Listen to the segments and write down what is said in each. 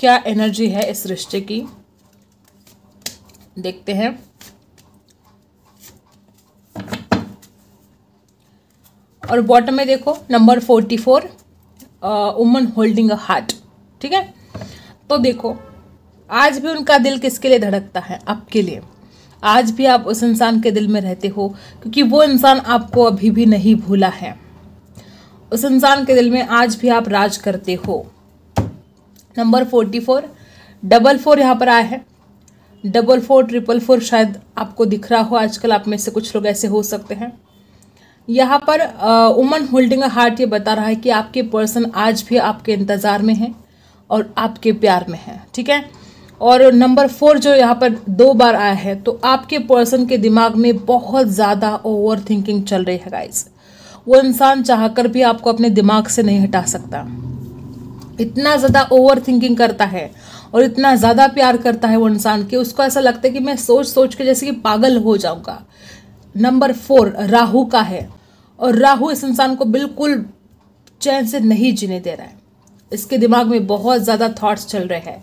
क्या एनर्जी है इस रिश्ते की देखते हैं और बॉटम में देखो number forty four woman holding a heart ठीक है तो देखो आज भी उनका दिल किसके लिए धड़कता है आपके लिए आज भी आप उस इंसान के दिल में रहते हो क्योंकि वो इंसान आपको अभी भी नहीं भूला है उस इंसान के दिल में आज भी आप राज करते हो number forty four double four यहाँ पर आया है डबल फोर ट्रिपल फोर शायद आपको दिख रहा हो आजकल आप में से कुछ लोग ऐसे हो सकते हैं यहाँ पर उमन होल्डिंग हार्ट ये बता रहा है कि आपके पर्सन आज भी आपके इंतज़ार में है और आपके प्यार में है ठीक है और नंबर फोर जो यहाँ पर दो बार आया है तो आपके पर्सन के दिमाग में बहुत ज़्यादा ओवर थिंकिंग चल रही है गाइज वो इंसान चाहकर भी आपको अपने दिमाग से नहीं हटा सकता इतना ज़्यादा ओवर थिंकिंग करता है और इतना ज़्यादा प्यार करता है वो इंसान के उसको ऐसा लगता है कि मैं सोच सोच के जैसे कि पागल हो जाऊँगा नंबर फोर राहु का है और राहु इस इंसान को बिल्कुल चैन से नहीं जीने दे रहा है इसके दिमाग में बहुत ज़्यादा थॉट्स चल रहे हैं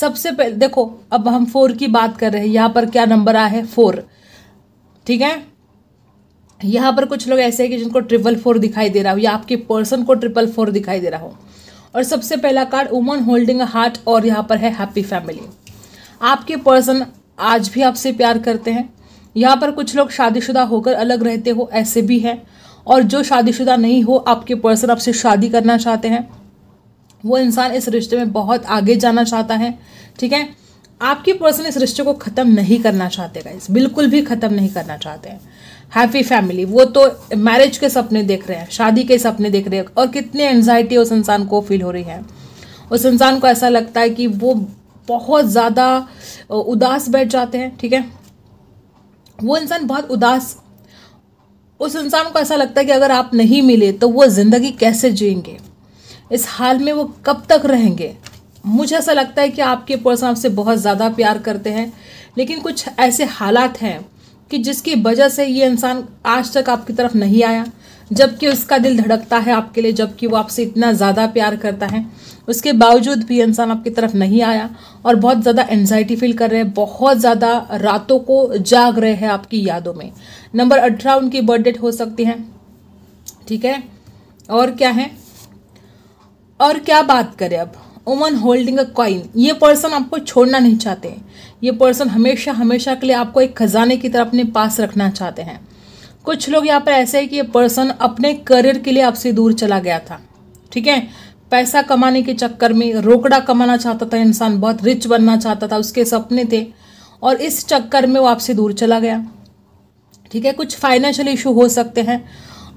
सबसे पहले देखो अब हम फोर की बात कर रहे हैं यहाँ पर क्या नंबर आया है फोर ठीक है यहाँ पर कुछ लोग ऐसे हैं कि जिनको ट्रिपल फोर दिखाई दे रहा हो या आपके पर्सन को ट्रिपल फोर दिखाई दे रहा हो और सबसे पहला कार्ड वुमन होल्डिंग हार्ट और यहाँ पर है हैप्पी फैमिली आपके पर्सन आज भी आपसे प्यार करते हैं यहाँ पर कुछ लोग शादीशुदा होकर अलग रहते हो ऐसे भी हैं और जो शादीशुदा नहीं हो आपके पर्सन आपसे शादी करना चाहते हैं वो इंसान इस रिश्ते में बहुत आगे जाना चाहता है ठीक है आपके पर्सन इस रिश्ते को ख़त्म नहीं करना चाहते गाइस बिल्कुल भी ख़त्म नहीं करना चाहते हैं हैप्पी फैमिली वो तो मैरिज के सपने देख रहे हैं शादी के सपने देख रहे हैं और कितनी एनजाइटी उस इंसान को फील हो रही है उस इंसान को ऐसा लगता है कि वो बहुत ज़्यादा उदास बैठ जाते हैं ठीक है वो इंसान बहुत उदास उस इंसान को ऐसा लगता है कि अगर आप नहीं मिले तो वो ज़िंदगी कैसे जिएंगे इस हाल में वो कब तक रहेंगे मुझे ऐसा लगता है कि आपके पर्सन आपसे बहुत ज़्यादा प्यार करते हैं लेकिन कुछ ऐसे हालात हैं कि जिसकी वजह से ये इंसान आज तक आपकी तरफ नहीं आया जबकि उसका दिल धड़कता है आपके लिए जबकि वो आपसे इतना ज़्यादा प्यार करता है उसके बावजूद भी इंसान आपकी तरफ नहीं आया और बहुत ज़्यादा एनजाइटी फील कर रहे हैं बहुत ज़्यादा रातों को जाग रहे हैं आपकी यादों में नंबर अठारह उनकी बर्थ डेट हो सकती है ठीक है और क्या है और क्या बात करें अब ओमन होल्डिंग अ कॉइन ये पर्सन आपको छोड़ना नहीं चाहते ये पर्सन हमेशा हमेशा के लिए आपको एक खजाने की तरह अपने पास रखना चाहते हैं कुछ लोग यहाँ पर ऐसे है कि ये पर्सन अपने करियर के लिए आपसे दूर चला गया था ठीक है पैसा कमाने के चक्कर में रोकड़ा कमाना चाहता था इंसान बहुत रिच बनना चाहता था उसके सपने थे और इस चक्कर में वो आपसे दूर चला गया ठीक है कुछ फाइनेंशियल इशू हो सकते हैं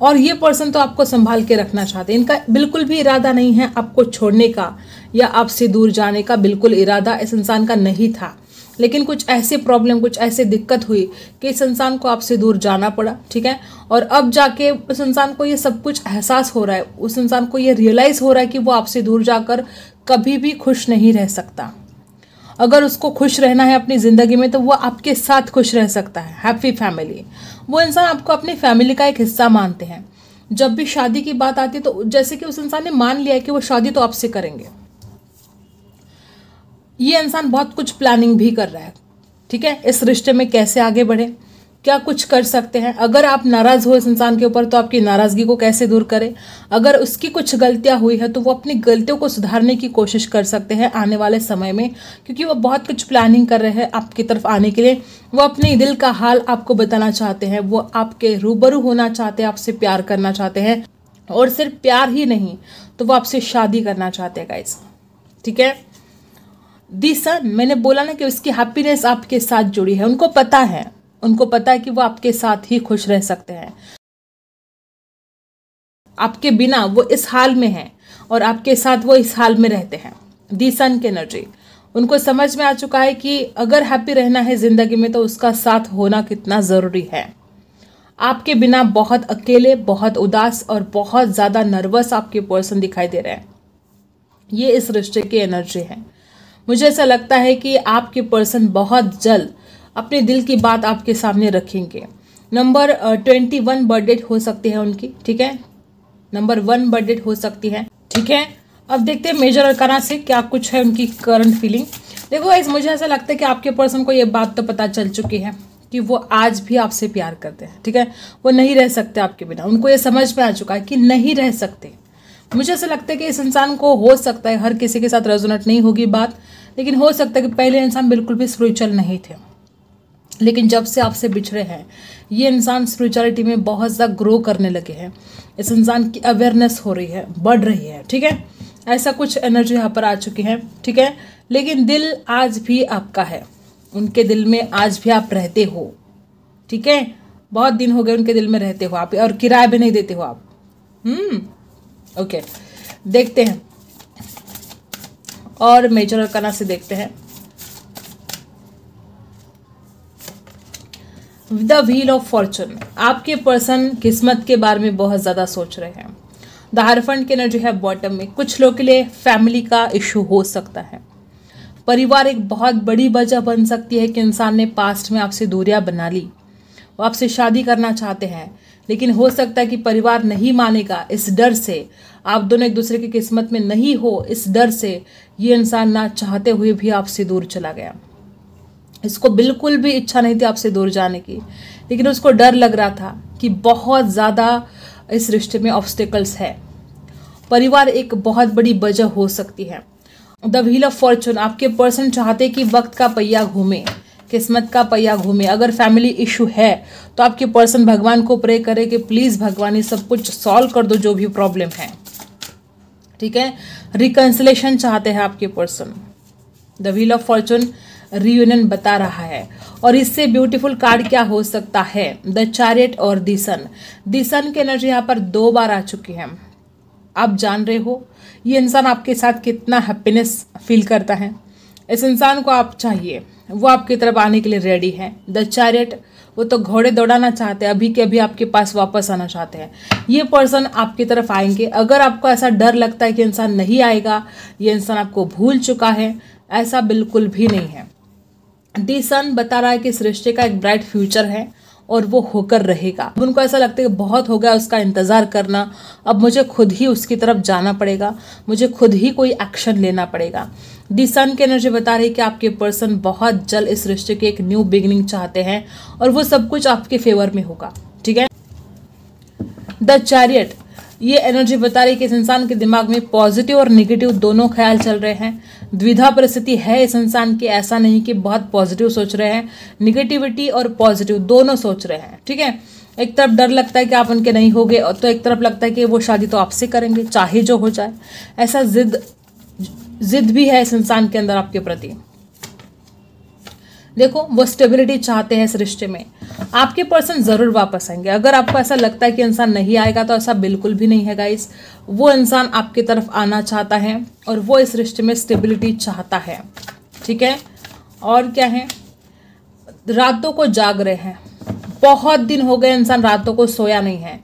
और ये पर्सन तो आपको संभाल के रखना चाहते हैं इनका बिल्कुल भी इरादा नहीं है आपको छोड़ने का या आपसे दूर जाने का बिल्कुल इरादा इस इंसान का नहीं था लेकिन कुछ ऐसे प्रॉब्लम कुछ ऐसे दिक्कत हुई कि इस इंसान को आपसे दूर जाना पड़ा ठीक है और अब जाके उस इंसान को ये सब कुछ एहसास हो रहा है उस इंसान को ये रियलाइज़ हो रहा है कि वो आपसे दूर जाकर कभी भी खुश नहीं रह सकता अगर उसको खुश रहना है अपनी ज़िंदगी में तो वो आपके साथ खुश रह सकता है हैप्पी फैमिली वो इंसान आपको अपनी फैमिली का एक हिस्सा मानते हैं जब भी शादी की बात आती है तो जैसे कि उस इंसान ने मान लिया है कि वो शादी तो आपसे करेंगे ये इंसान बहुत कुछ प्लानिंग भी कर रहा है ठीक है इस रिश्ते में कैसे आगे बढ़े क्या कुछ कर सकते हैं अगर आप नाराज़ हो इस इंसान के ऊपर तो आपकी नाराज़गी को कैसे दूर करें अगर उसकी कुछ गलतियां हुई है तो वो अपनी गलतियों को सुधारने की कोशिश कर सकते हैं आने वाले समय में क्योंकि वो बहुत कुछ प्लानिंग कर रहे हैं आपकी तरफ आने के लिए वो अपने दिल का हाल आपको बताना चाहते हैं वो आपके रूबरू होना चाहते हैं आपसे प्यार करना चाहते हैं और सिर्फ प्यार ही नहीं तो वो आपसे शादी करना चाहते हैं गाइज ठीक है दी सर मैंने बोला ना कि उसकी हैप्पीनेस आपके साथ जुड़ी है उनको पता है उनको पता है कि वो आपके साथ ही खुश रह सकते हैं आपके बिना वो इस हाल में है और आपके साथ वो इस हाल में रहते हैं दी सन के एनर्जी उनको समझ में आ चुका है कि अगर हैप्पी रहना है ज़िंदगी में तो उसका साथ होना कितना ज़रूरी है आपके बिना बहुत अकेले बहुत उदास और बहुत ज़्यादा नर्वस आपके पर्सन दिखाई दे रहे हैं ये इस रिश्ते की एनर्जी है मुझे ऐसा लगता है कि आपके पर्सन बहुत जल्द अपने दिल की बात आपके सामने रखेंगे नंबर ट्वेंटी वन बर्थडे हो सकती है उनकी ठीक है नंबर वन बर्थडेट हो सकती है ठीक है अब देखते हैं मेजर और करा से क्या कुछ है उनकी करंट फीलिंग देखो इस मुझे ऐसा लगता है कि आपके पर्सन को ये बात तो पता चल चुकी है कि वो आज भी आपसे प्यार करते हैं ठीक है वो नहीं रह सकते आपके बिना उनको ये समझ में आ चुका है कि नहीं रह सकते मुझे ऐसा लगता है कि इस इंसान को हो सकता है हर किसी के साथ रेजोनेट नहीं होगी बात लेकिन हो सकता है कि पहले इंसान बिल्कुल भी स्पिरिचुअल नहीं थे लेकिन जब से आपसे बिछड़े हैं ये इंसान स्पिरिचुअलिटी में बहुत ज़्यादा ग्रो करने लगे हैं इस इंसान की अवेयरनेस हो रही है बढ़ रही है ठीक है ऐसा कुछ एनर्जी यहाँ पर आ चुकी है ठीक है लेकिन दिल आज भी आपका है उनके दिल में आज भी आप रहते हो ठीक है बहुत दिन हो गए उनके दिल में रहते हो आप और किराया भी नहीं देते हो आप हम्म ओके देखते हैं और मेजर और से देखते हैं द व्हील ऑफ फॉर्चून आपके पर्सन किस्मत के बारे में बहुत ज़्यादा सोच रहे हैं द हारफंड ना जो है बॉटम में कुछ लोग के लिए फैमिली का इशू हो सकता है परिवार एक बहुत बड़ी वजह बन सकती है कि इंसान ने पास्ट में आपसे दूरियां बना ली वो आपसे शादी करना चाहते हैं लेकिन हो सकता है कि परिवार नहीं मानेगा इस डर से आप दोनों एक दूसरे की किस्मत में नहीं हो इस डर से ये इंसान ना चाहते हुए भी आपसे दूर चला गया इसको बिल्कुल भी इच्छा नहीं थी आपसे दूर जाने की लेकिन उसको डर लग रहा था कि बहुत ज़्यादा इस रिश्ते में ऑब्स्टिकल्स है परिवार एक बहुत बड़ी वजह हो सकती है द व्हील ऑफ फॉर्चून आपके पर्सन चाहते कि वक्त का पहिया घूमे किस्मत का पहिया घूमे अगर फैमिली इशू है तो आपके पर्सन भगवान को प्रे करे कि प्लीज़ भगवान ये सब कुछ सॉल्व कर दो जो भी प्रॉब्लम है ठीक है रिकन्सलेशन चाहते हैं आपके person the wheel of fortune reunion बता रहा है और इससे ब्यूटीफुल कार्ड क्या हो सकता है द चारियट और दी सन दी सन की एनर्जी यहाँ पर दो बार आ चुकी है आप जान रहे हो ये इंसान आपके साथ कितना हैप्पीनेस फील करता है इस इंसान को आप चाहिए वो आपकी तरफ आने के लिए रेडी है द चैरियट वो तो घोड़े दौड़ाना चाहते हैं अभी के अभी आपके पास वापस आना चाहते हैं ये पर्सन आपकी तरफ आएंगे अगर आपको ऐसा डर लगता है कि इंसान नहीं आएगा ये इंसान आपको भूल चुका है ऐसा बिल्कुल भी नहीं है दी सन बता रहा है कि इस रिश्ते का एक ब्राइट फ्यूचर है और वो होकर रहेगा उनको ऐसा लगता है कि बहुत हो गया उसका इंतज़ार करना अब मुझे खुद ही उसकी तरफ जाना पड़ेगा मुझे खुद ही कोई एक्शन लेना पड़ेगा दी सन की एनर्जी बता रही है कि आपके पर्सन बहुत जल्द इस रिश्ते के एक न्यू बिगनिंग चाहते हैं और वो सब कुछ आपके फेवर में होगा ठीक है द चैरियट ये एनर्जी बता रही है कि इस इंसान के दिमाग में पॉजिटिव और निगेटिव दोनों ख्याल चल रहे हैं द्विधा परिस्थिति है इस इंसान की ऐसा नहीं कि बहुत पॉजिटिव सोच रहे हैं निगेटिविटी और पॉजिटिव दोनों सोच रहे हैं ठीक है एक तरफ डर लगता है कि आप उनके नहीं होगे और तो एक तरफ लगता है कि वो शादी तो आपसे करेंगे चाहे जो हो जाए ऐसा जिद जिद भी है इस इंसान के अंदर आपके प्रति देखो वो स्टेबिलिटी चाहते हैं इस रिश्ते में आपके पर्सन ज़रूर वापस आएंगे अगर आपको ऐसा लगता है कि इंसान नहीं आएगा तो ऐसा बिल्कुल भी नहीं है गाइस वो इंसान आपकी तरफ आना चाहता है और वो इस रिश्ते में स्टेबिलिटी चाहता है ठीक है और क्या है रातों को जाग रहे हैं बहुत दिन हो गए इंसान रातों को सोया नहीं है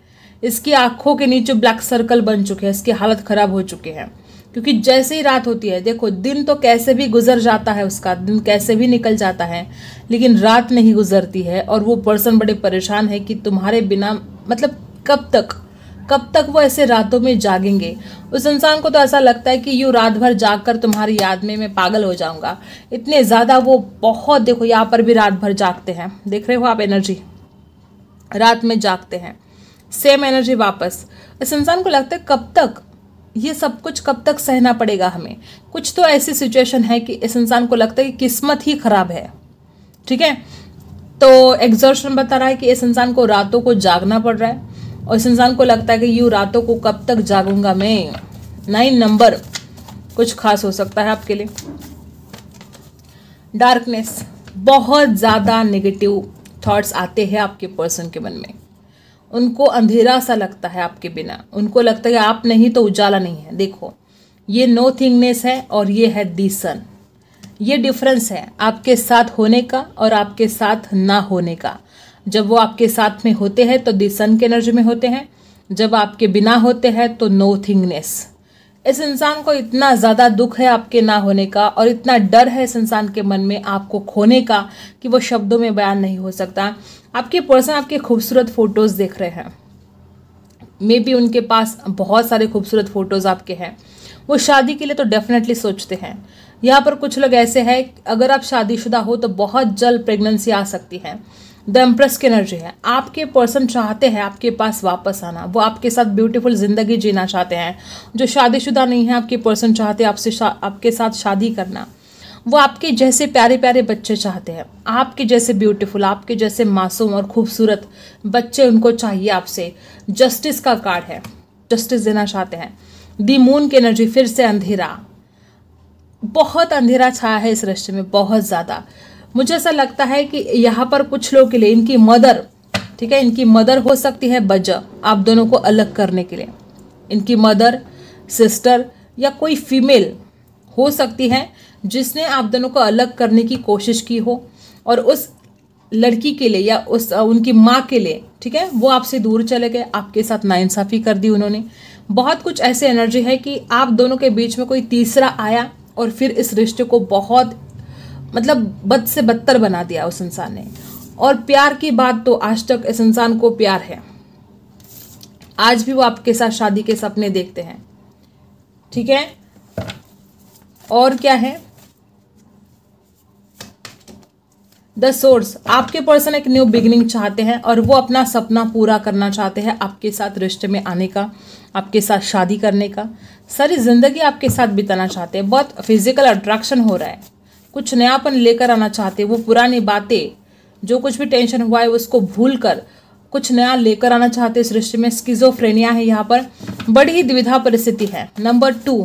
इसकी आंखों के नीचे ब्लैक सर्कल बन चुके हैं इसकी हालत ख़राब हो चुकी है क्योंकि जैसे ही रात होती है देखो दिन तो कैसे भी गुजर जाता है उसका दिन कैसे भी निकल जाता है लेकिन रात नहीं गुजरती है और वो पर्सन बड़े परेशान है कि तुम्हारे बिना मतलब कब तक कब तक वो ऐसे रातों में जागेंगे उस इंसान को तो ऐसा लगता है कि यूँ रात भर जाग कर तुम्हारी याद में मैं पागल हो जाऊंगा इतने ज़्यादा वो बहुत देखो यहाँ पर भी रात भर जागते हैं देख रहे हो आप एनर्जी रात में जागते हैं सेम एनर्जी वापस इस इंसान को लगता है कब तक ये सब कुछ कब तक सहना पड़ेगा हमें कुछ तो ऐसी सिचुएशन है कि इस इंसान को लगता है कि किस्मत ही खराब है ठीक है तो एग्जॉर्शन बता रहा है कि इस इंसान को रातों को जागना पड़ रहा है और इस इंसान को लगता है कि यू रातों को कब तक जागूंगा मैं नाइन नंबर कुछ खास हो सकता है आपके लिए डार्कनेस बहुत ज़्यादा नेगेटिव थॉट्स आते हैं आपके पर्सन के मन में उनको अंधेरा सा लगता है आपके बिना उनको लगता है आप नहीं तो उजाला नहीं है देखो ये नो थिंगनेस है और ये है दी सन ये डिफरेंस है आपके साथ होने का और आपके साथ ना होने का जब वो आपके साथ में होते हैं तो दी सन के एनर्जी में होते हैं जब आपके बिना होते हैं तो नो थिंगनेस इस इंसान को इतना ज़्यादा दुख है आपके ना होने का और इतना डर है इस इंसान के मन में आपको खोने का कि वो शब्दों में बयान नहीं हो सकता आपके पर्सन आपके खूबसूरत फ़ोटोज़ देख रहे हैं मे बी उनके पास बहुत सारे खूबसूरत फ़ोटोज़ आपके हैं वो शादी के लिए तो डेफिनेटली सोचते हैं यहाँ पर कुछ लोग ऐसे हैं अगर आप शादीशुदा हो तो बहुत जल्द प्रेगनेंसी आ सकती है द एम्प्रेस की एनर्जी है आपके पर्सन चाहते हैं आपके पास वापस आना वो आपके साथ ब्यूटीफुल ज़िंदगी जीना चाहते हैं जो शादीशुदा नहीं है आपके पर्सन चाहते आपसे आपके साथ शादी करना वो आपके जैसे प्यारे प्यारे बच्चे चाहते हैं आपके जैसे ब्यूटीफुल आपके जैसे मासूम और खूबसूरत बच्चे उनको चाहिए आपसे जस्टिस का कार्ड है जस्टिस देना चाहते हैं दी मून की एनर्जी फिर से अंधेरा बहुत अंधेरा छाया है इस रिश्ते में बहुत ज़्यादा मुझे ऐसा लगता है कि यहाँ पर कुछ लोग के लिए इनकी मदर ठीक है इनकी मदर हो सकती है बज आप दोनों को अलग करने के लिए इनकी मदर सिस्टर या कोई फीमेल हो सकती है जिसने आप दोनों को अलग करने की कोशिश की हो और उस लड़की के लिए या उस उनकी माँ के लिए ठीक है वो आपसे दूर चले गए आपके साथ नाइंसाफ़ी कर दी उन्होंने बहुत कुछ ऐसे एनर्जी है कि आप दोनों के बीच में कोई तीसरा आया और फिर इस रिश्ते को बहुत मतलब बद से बदतर बना दिया उस इंसान ने और प्यार की बात तो आज तक इस इंसान को प्यार है आज भी वो आपके साथ शादी के सपने देखते हैं ठीक है और क्या है द सोर्स आपके पर्सन एक न्यू बिगिनिंग चाहते हैं और वो अपना सपना पूरा करना चाहते हैं आपके साथ रिश्ते में आने का आपके साथ शादी करने का सारी ज़िंदगी आपके साथ बिताना चाहते हैं बहुत फिजिकल अट्रैक्शन हो रहा है कुछ नयापन लेकर आना चाहते हैं वो पुरानी बातें जो कुछ भी टेंशन हुआ है उसको भूल कर कुछ नया लेकर आना चाहते हैं इस रिश्ते में स्किजोफ्रेनिया है यहाँ पर बड़ी ही द्विधा परिस्थिति है नंबर टू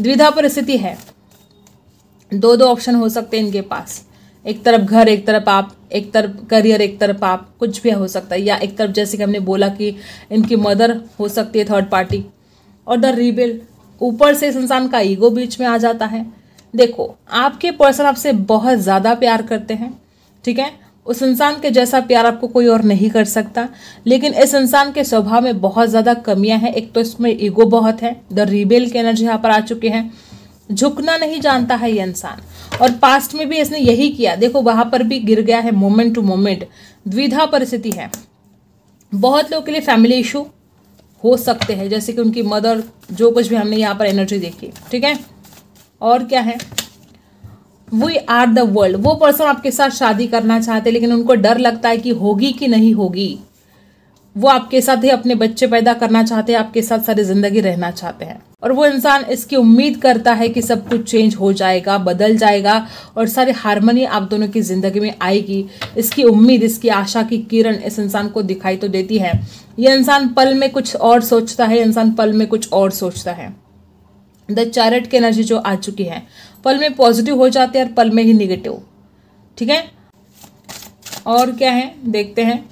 द्विधा परिस्थिति है दो दो ऑप्शन हो सकते हैं इनके पास एक तरफ घर एक तरफ आप एक तरफ करियर एक तरफ आप कुछ भी हो सकता है या एक तरफ जैसे कि हमने बोला कि इनकी मदर हो सकती है थर्ड पार्टी और द रीबिल ऊपर से इस इंसान का ईगो बीच में आ जाता है देखो आपके पर्सन आपसे बहुत ज़्यादा प्यार करते हैं ठीक है उस इंसान के जैसा प्यार आपको कोई और नहीं कर सकता लेकिन इस इंसान के स्वभाव में बहुत ज़्यादा कमियां हैं एक तो इसमें ईगो बहुत है द रिबेल के एनर्जी यहाँ पर आ चुके हैं झुकना नहीं जानता है ये इंसान और पास्ट में भी इसने यही किया देखो वहाँ पर भी गिर गया है मोमेंट टू मोमेंट द्विधा परिस्थिति है बहुत लोगों के लिए फैमिली इशू हो सकते हैं जैसे कि उनकी मदर जो कुछ भी हमने यहाँ पर एनर्जी देखी ठीक है और क्या है वी आर द वर्ल्ड वो पर्सन आपके साथ शादी करना चाहते हैं लेकिन उनको डर लगता है कि होगी कि नहीं होगी वो आपके साथ ही अपने बच्चे पैदा करना चाहते हैं आपके साथ सारी जिंदगी रहना चाहते हैं और वो इंसान इसकी उम्मीद करता है कि सब कुछ चेंज हो जाएगा बदल जाएगा और सारी हारमोनी आप दोनों की ज़िंदगी में आएगी इसकी उम्मीद इसकी आशा की किरण इस इंसान को दिखाई तो देती है ये इंसान पल में कुछ और सोचता है इंसान पल में कुछ और सोचता है द चैरट की एनर्जी जो आ चुकी है पल में पॉजिटिव हो जाते हैं और पल में ही निगेटिव ठीक है और क्या है देखते हैं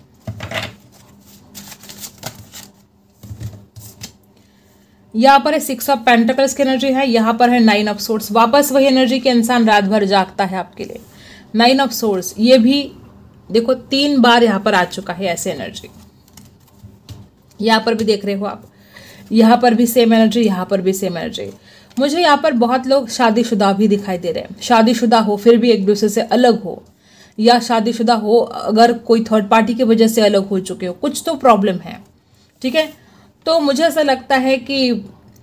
यहाँ पर है सिक्स ऑफ पेंटिकल्स की एनर्जी है यहाँ पर है नाइन ऑफ सोर्स वापस वही एनर्जी के इंसान रात भर जागता है आपके लिए नाइन ऑफ सोर्स ये भी देखो तीन बार यहाँ पर आ चुका है ऐसे एनर्जी यहाँ पर भी देख रहे हो आप यहाँ पर भी सेम एनर्जी यहाँ पर भी सेम एनर्जी मुझे यहाँ पर बहुत लोग शादीशुदा भी दिखाई दे रहे हैं शादीशुदा हो फिर भी एक दूसरे से अलग हो या शादीशुदा हो अगर कोई थर्ड पार्टी की वजह से अलग हो चुके हो कुछ तो प्रॉब्लम है ठीक है तो मुझे ऐसा लगता है कि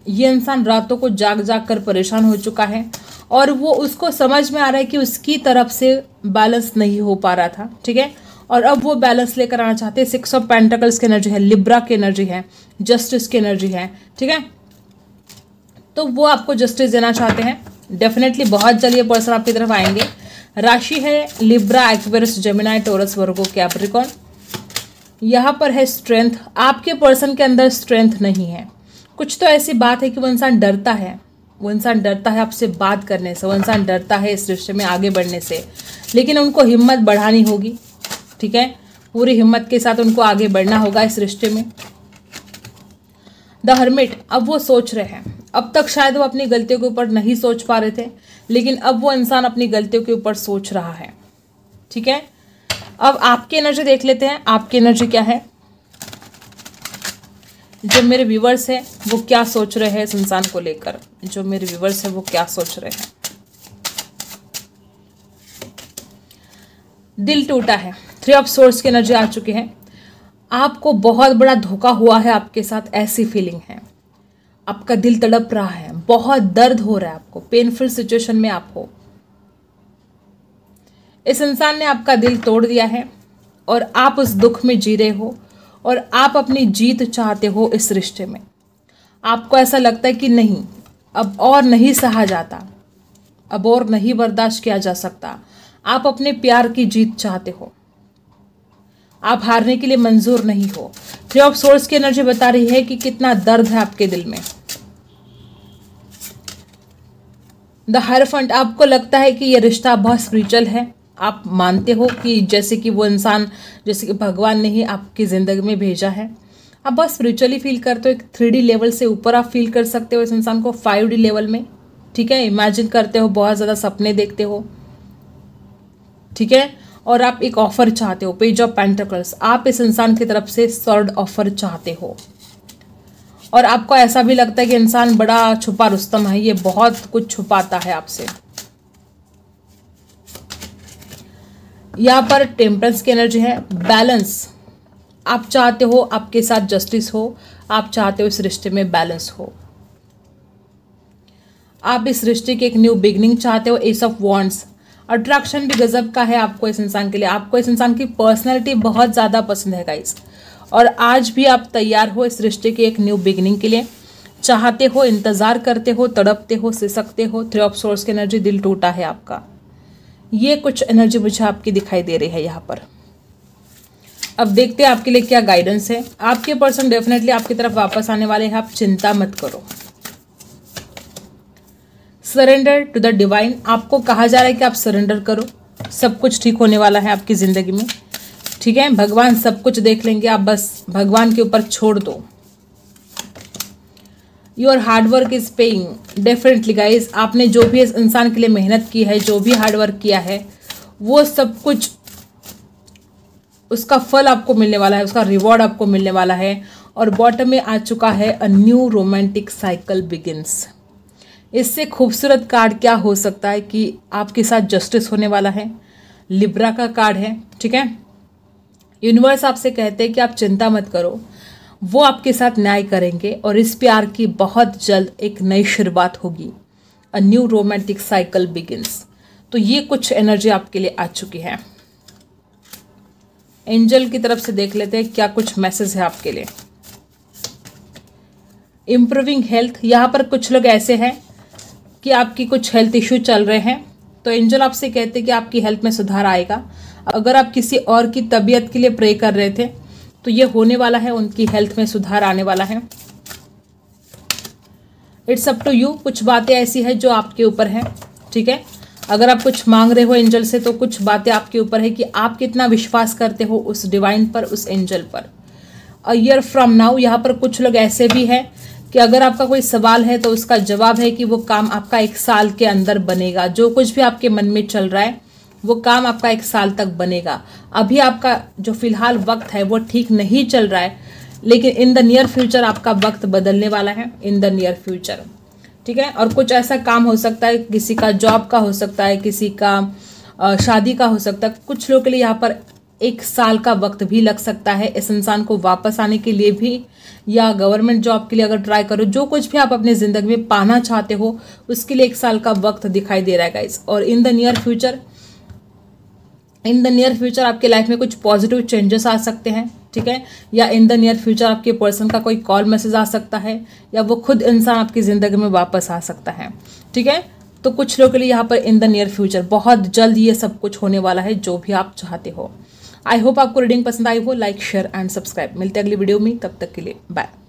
ये इंसान रातों को जाग जाग कर परेशान हो चुका है और वो उसको समझ में आ रहा है कि उसकी तरफ से बैलेंस नहीं हो पा रहा था ठीक है और अब वो बैलेंस लेकर आना चाहते हैं सिक्स ऑफ पेंटिकल्स की एनर्जी है लिब्रा की एनर्जी है जस्टिस की एनर्जी है ठीक है तो वो आपको जस्टिस देना चाहते हैं डेफिनेटली बहुत जल्द ये पर्सन आपकी तरफ आएंगे राशि है Libra Aquarius Gemini Taurus Virgo Capricorn यहाँ पर है स्ट्रेंथ आपके पर्सन के अंदर स्ट्रेंथ नहीं है कुछ तो ऐसी बात है कि वो इंसान डरता है वो इंसान डरता है आपसे बात करने से वो इंसान डरता है इस रिश्ते में आगे बढ़ने से लेकिन उनको हिम्मत बढ़ानी होगी ठीक है पूरी हिम्मत के साथ उनको आगे बढ़ना होगा इस रिश्ते में द हर्मिट अब वो सोच रहे हैं अब तक शायद वो अपनी गलतियों के ऊपर नहीं सोच पा रहे थे लेकिन अब वो इंसान अपनी गलतियों के ऊपर सोच रहा है ठीक है अब आपकी एनर्जी देख लेते हैं आपकी एनर्जी क्या है जो मेरे व्यूवर्स हैं वो क्या सोच रहे हैं इस इंसान को लेकर जो मेरे व्यूवर्स हैं वो क्या सोच रहे हैं दिल टूटा है थ्री ऑफ सोर्स की एनर्जी आ चुकी है आपको बहुत बड़ा धोखा हुआ है आपके साथ ऐसी फीलिंग है आपका दिल तड़प रहा है बहुत दर्द हो रहा है आपको पेनफुल सिचुएशन में आप हो इस इंसान ने आपका दिल तोड़ दिया है और आप उस दुख में जी रहे हो और आप अपनी जीत चाहते हो इस रिश्ते में आपको ऐसा लगता है कि नहीं अब और नहीं सहा जाता अब और नहीं बर्दाश्त किया जा सकता आप अपने प्यार की जीत चाहते हो आप हारने के लिए मंजूर नहीं हो थ्री ऑफ सोर्स की एनर्जी बता रही है कि कितना दर्द है आपके दिल में द फंट आपको लगता है कि यह रिश्ता बहुत स्पिरिचुअल है आप मानते हो कि जैसे कि वो इंसान जैसे कि भगवान ने ही आपकी ज़िंदगी में भेजा है आप बहुत स्पिरिचुअली फील करते हो एक थ्री लेवल से ऊपर आप फील कर सकते हो इस इंसान को फाइव लेवल में ठीक है इमेजिन करते हो बहुत ज़्यादा सपने देखते हो ठीक है और आप एक ऑफ़र चाहते हो पेज ऑफ पेंटिकल्स आप इस इंसान की तरफ से सर्ड ऑफ़र चाहते हो और आपको ऐसा भी लगता है कि इंसान बड़ा छुपा रुस्तम है ये बहुत कुछ छुपाता है आपसे यहाँ पर टेम्परेंस की एनर्जी है बैलेंस आप चाहते हो आपके साथ जस्टिस हो आप चाहते हो इस रिश्ते में बैलेंस हो आप इस रिश्ते की एक न्यू बिगनिंग चाहते हो एस ऑफ वॉन्ट्स अट्रैक्शन भी गजब का है आपको इस इंसान के लिए आपको इस इंसान की पर्सनैलिटी बहुत ज़्यादा पसंद है गाइज और आज भी आप तैयार हो इस रिश्ते की एक न्यू बिगिनिंग के लिए चाहते हो इंतज़ार करते हो तड़पते हो सिसकते हो थ्री ऑफ सोर्स की एनर्जी दिल टूटा है आपका ये कुछ एनर्जी मुझे आपकी दिखाई दे रही है यहाँ पर अब देखते हैं आपके लिए क्या गाइडेंस है आपके पर्सन डेफिनेटली आपकी तरफ वापस आने वाले हैं आप चिंता मत करो सरेंडर टू द डिवाइन आपको कहा जा रहा है कि आप सरेंडर करो सब कुछ ठीक होने वाला है आपकी ज़िंदगी में ठीक है भगवान सब कुछ देख लेंगे आप बस भगवान के ऊपर छोड़ दो your hard work is paying definitely guys आपने जो भी इस इंसान के लिए मेहनत की है जो भी हार्डवर्क किया है वो सब कुछ उसका फल आपको मिलने वाला है उसका रिवॉर्ड आपको मिलने वाला है और बॉटम में आ चुका है a new romantic cycle begins इससे खूबसूरत कार्ड क्या हो सकता है कि आपके साथ जस्टिस होने वाला है लिब्रा का कार्ड है ठीक है यूनिवर्स आपसे कहते हैं कि आप चिंता मत करो वो आपके साथ न्याय करेंगे और इस प्यार की बहुत जल्द एक नई शुरुआत होगी a new romantic cycle begins तो ये कुछ एनर्जी आपके लिए आ चुकी है एंजल की तरफ से देख लेते हैं क्या कुछ मैसेज है आपके लिए इम्प्रूविंग हेल्थ यहाँ पर कुछ लोग ऐसे हैं कि आपकी कुछ हेल्थ इश्यू चल रहे हैं तो एंजल आपसे कहते हैं कि आपकी हेल्थ में सुधार आएगा अगर आप किसी और की तबीयत के लिए प्रे कर रहे थे तो ये होने वाला है उनकी हेल्थ में सुधार आने वाला है इट्स अप टू यू कुछ बातें ऐसी है जो आपके ऊपर हैं ठीक है अगर आप कुछ मांग रहे हो एंजल से तो कुछ बातें आपके ऊपर है कि आप कितना विश्वास करते हो उस डिवाइन पर उस एंजल पर अ ईयर फ्रॉम नाउ यहाँ पर कुछ लोग ऐसे भी हैं कि अगर आपका कोई सवाल है तो उसका जवाब है कि वो काम आपका एक साल के अंदर बनेगा जो कुछ भी आपके मन में चल रहा है वो काम आपका एक साल तक बनेगा अभी आपका जो फिलहाल वक्त है वो ठीक नहीं चल रहा है लेकिन इन द नियर फ्यूचर आपका वक्त बदलने वाला है इन द नियर फ्यूचर ठीक है और कुछ ऐसा काम हो सकता है किसी का जॉब का हो सकता है किसी का शादी का हो सकता है कुछ लोग के लिए यहाँ पर एक साल का वक्त भी लग सकता है इस इंसान को वापस आने के लिए भी या गवर्नमेंट जॉब के लिए अगर ट्राई करो जो कुछ भी आप अपने ज़िंदगी में पाना चाहते हो उसके लिए एक साल का वक्त दिखाई दे रहा है गाइज और in the near future in the near future आपके लाइफ में कुछ पॉजिटिव चेंजेस आ सकते हैं ठीक है या इन द नियर फ्यूचर आपके पर्सन का कोई कॉल मैसेज आ सकता है या वो खुद इंसान आपकी ज़िंदगी में वापस आ सकता है ठीक है तो कुछ लोगों के लिए यहाँ पर इन द नियर फ्यूचर बहुत जल्द ये सब कुछ होने वाला है जो भी आप चाहते हो आई होप आपको रीडिंग पसंद आई हो लाइक शेयर एंड सब्सक्राइब मिलते अगली वीडियो में तब तक के लिए बाय